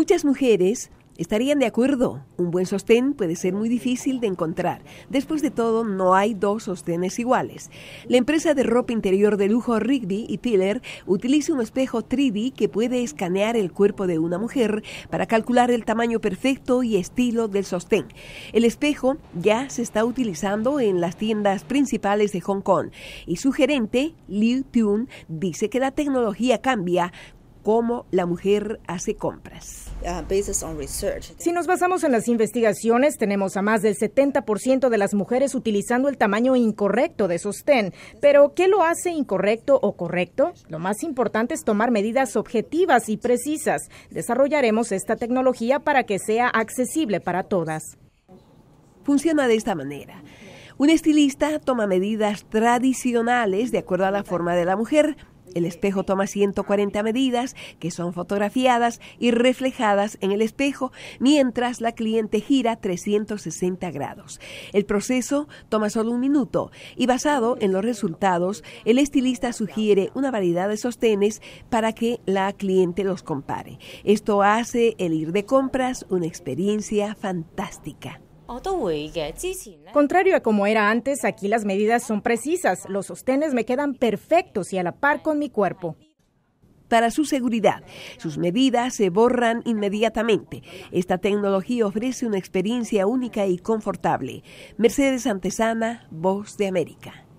Muchas mujeres estarían de acuerdo. Un buen sostén puede ser muy difícil de encontrar. Después de todo, no hay dos sostenes iguales. La empresa de ropa interior de lujo Rigby y Tiller utiliza un espejo 3D que puede escanear el cuerpo de una mujer para calcular el tamaño perfecto y estilo del sostén. El espejo ya se está utilizando en las tiendas principales de Hong Kong y su gerente, Liu Tun, dice que la tecnología cambia cómo la mujer hace compras. Uh, si nos basamos en las investigaciones, tenemos a más del 70% de las mujeres utilizando el tamaño incorrecto de sostén. Pero, ¿qué lo hace incorrecto o correcto? Lo más importante es tomar medidas objetivas y precisas. Desarrollaremos esta tecnología para que sea accesible para todas. Funciona de esta manera. Un estilista toma medidas tradicionales de acuerdo a la forma de la mujer el espejo toma 140 medidas que son fotografiadas y reflejadas en el espejo mientras la cliente gira 360 grados. El proceso toma solo un minuto y basado en los resultados, el estilista sugiere una variedad de sostenes para que la cliente los compare. Esto hace el ir de compras una experiencia fantástica. Oh, Contrario a como era antes, aquí las medidas son precisas. Los sostenes me quedan perfectos y a la par con mi cuerpo para su seguridad. Sus medidas se borran inmediatamente. Esta tecnología ofrece una experiencia única y confortable. Mercedes Antesana, Voz de América.